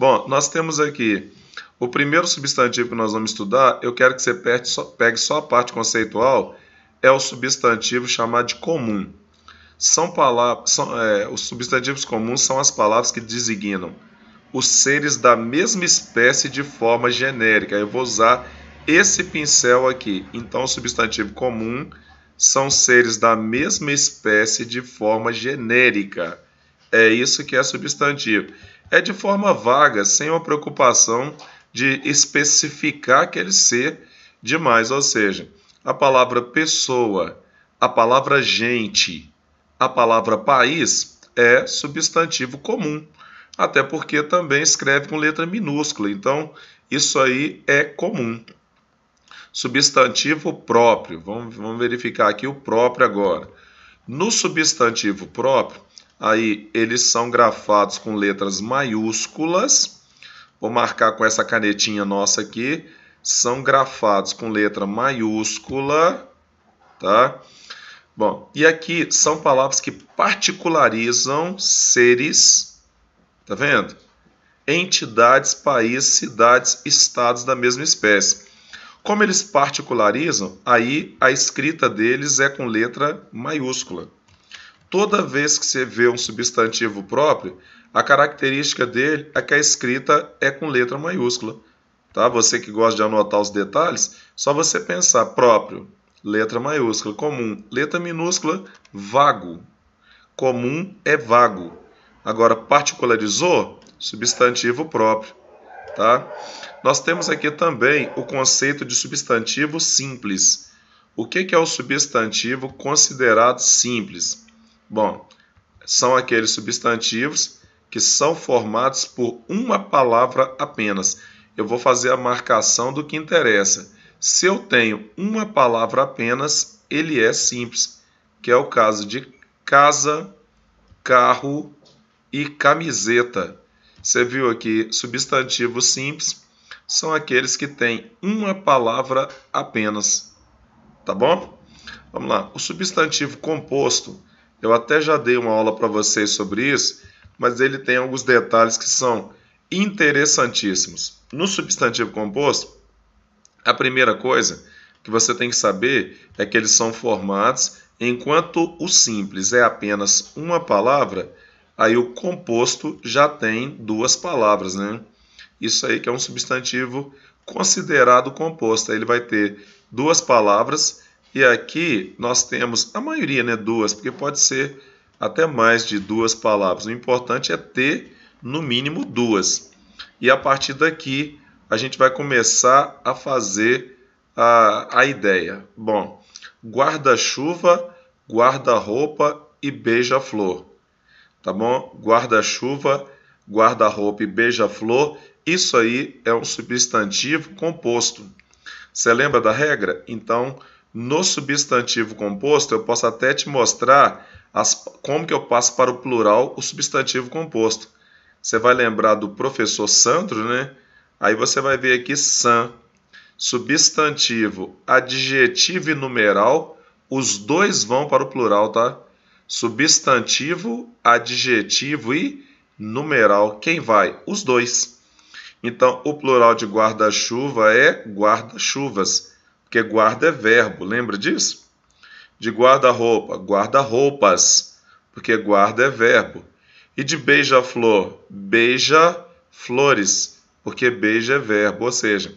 Bom, nós temos aqui o primeiro substantivo que nós vamos estudar, eu quero que você pegue só a parte conceitual, é o substantivo chamado de comum. São palavras, são, é, os substantivos comuns são as palavras que designam os seres da mesma espécie de forma genérica. Eu vou usar esse pincel aqui. Então, o substantivo comum são seres da mesma espécie de forma genérica. É isso que é substantivo é de forma vaga, sem uma preocupação de especificar aquele ser demais. Ou seja, a palavra pessoa, a palavra gente, a palavra país é substantivo comum, até porque também escreve com letra minúscula. Então, isso aí é comum. Substantivo próprio, vamos, vamos verificar aqui o próprio agora. No substantivo próprio, Aí eles são grafados com letras maiúsculas. Vou marcar com essa canetinha nossa aqui. São grafados com letra maiúscula, tá? Bom, e aqui são palavras que particularizam seres, tá vendo? Entidades, países, cidades, estados da mesma espécie. Como eles particularizam, aí a escrita deles é com letra maiúscula toda vez que você vê um substantivo próprio, a característica dele é que a escrita é com letra maiúscula. Tá? Você que gosta de anotar os detalhes, só você pensar próprio, letra maiúscula, comum, letra minúscula, vago. Comum é vago. Agora, particularizou, substantivo próprio. Tá? Nós temos aqui também o conceito de substantivo simples. O que, que é o substantivo considerado simples? Bom, são aqueles substantivos que são formados por uma palavra apenas. Eu vou fazer a marcação do que interessa. Se eu tenho uma palavra apenas, ele é simples, que é o caso de casa, carro e camiseta. Você viu aqui, substantivos simples são aqueles que têm uma palavra apenas. Tá bom? Vamos lá. O substantivo composto eu até já dei uma aula para vocês sobre isso, mas ele tem alguns detalhes que são interessantíssimos. No substantivo composto, a primeira coisa que você tem que saber é que eles são formados enquanto o simples é apenas uma palavra, aí o composto já tem duas palavras, né? Isso aí que é um substantivo considerado composto. Aí ele vai ter duas palavras e aqui nós temos a maioria, né, duas, porque pode ser até mais de duas palavras. O importante é ter no mínimo duas. E a partir daqui a gente vai começar a fazer a, a ideia. Bom, guarda-chuva, guarda-roupa e beija-flor. Tá bom? Guarda-chuva, guarda-roupa e beija-flor. Isso aí é um substantivo composto. Você lembra da regra? Então, no substantivo composto, eu posso até te mostrar as, como que eu passo para o plural o substantivo composto. Você vai lembrar do professor Sandro, né? Aí você vai ver aqui san, substantivo, adjetivo e numeral, os dois vão para o plural, tá? Substantivo, adjetivo e numeral. Quem vai? Os dois. Então, o plural de guarda-chuva é guarda-chuvas porque guarda é verbo, lembra disso? De guarda-roupa, guarda-roupas, porque guarda é verbo. E de beija-flor, beija-flores, porque beija é verbo. Ou seja,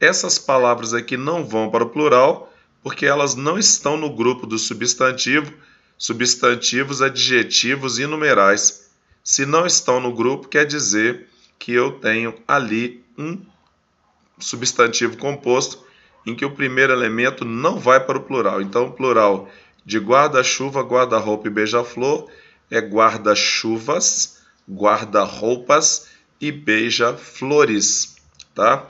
essas palavras aqui não vão para o plural, porque elas não estão no grupo do substantivo, substantivos, adjetivos e numerais. Se não estão no grupo, quer dizer que eu tenho ali um substantivo composto em que o primeiro elemento não vai para o plural. Então, o plural de guarda-chuva, guarda-roupa e beija-flor é guarda-chuvas, guarda-roupas e beija-flores, tá?